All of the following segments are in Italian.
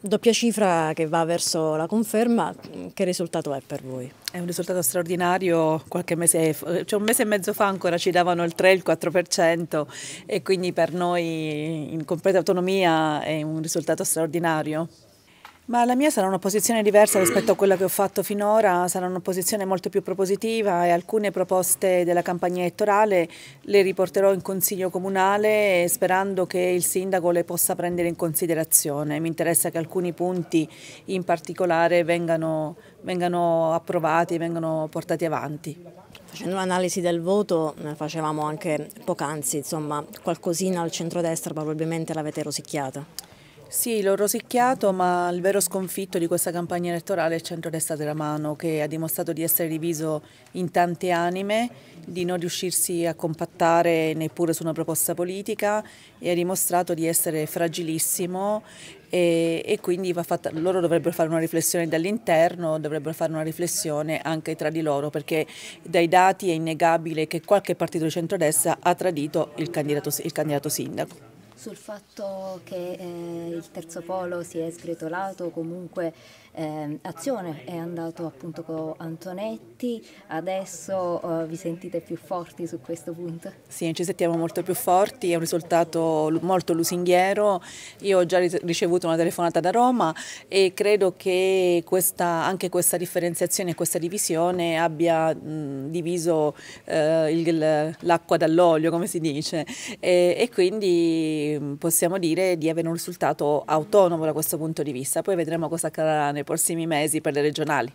Doppia cifra che va verso la conferma, che risultato è per voi? È un risultato straordinario, mese, cioè un mese e mezzo fa ancora ci davano il 3, il 4% e quindi per noi in completa autonomia è un risultato straordinario. Ma la mia sarà una posizione diversa rispetto a quella che ho fatto finora, sarà una posizione molto più propositiva e alcune proposte della campagna elettorale le riporterò in consiglio comunale sperando che il sindaco le possa prendere in considerazione. Mi interessa che alcuni punti in particolare vengano, vengano approvati, vengano portati avanti. Facendo un'analisi del voto eh, facevamo anche poc'anzi, insomma qualcosina al centrodestra probabilmente l'avete rosicchiata. Sì, l'ho rosicchiato, ma il vero sconfitto di questa campagna elettorale è il centro-destra della mano, che ha dimostrato di essere diviso in tante anime, di non riuscirsi a compattare neppure su una proposta politica e ha dimostrato di essere fragilissimo e, e quindi fatta, loro dovrebbero fare una riflessione dall'interno, dovrebbero fare una riflessione anche tra di loro, perché dai dati è innegabile che qualche partito di centrodestra ha tradito il candidato, il candidato sindaco sul fatto che eh, il terzo polo si è sgretolato, comunque eh, Azione è andato appunto con Antonetti, adesso eh, vi sentite più forti su questo punto? Sì, ci sentiamo molto più forti, è un risultato molto lusinghiero, io ho già ricevuto una telefonata da Roma e credo che questa, anche questa differenziazione e questa divisione abbia mh, diviso eh, l'acqua dall'olio, come si dice, e, e quindi Mm, possiamo dire di avere un risultato autonomo da questo punto di vista. Poi vedremo cosa accadrà nei prossimi mesi per le regionali.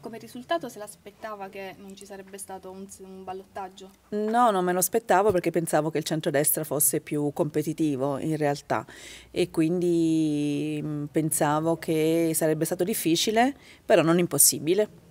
Come risultato se l'aspettava che non ci sarebbe stato un, un, ballottaggio? No, non me lo aspettavo perché pensavo che il centrodestra fosse più competitivo in realtà e quindi mm, pensavo che sarebbe stato difficile, però non impossibile.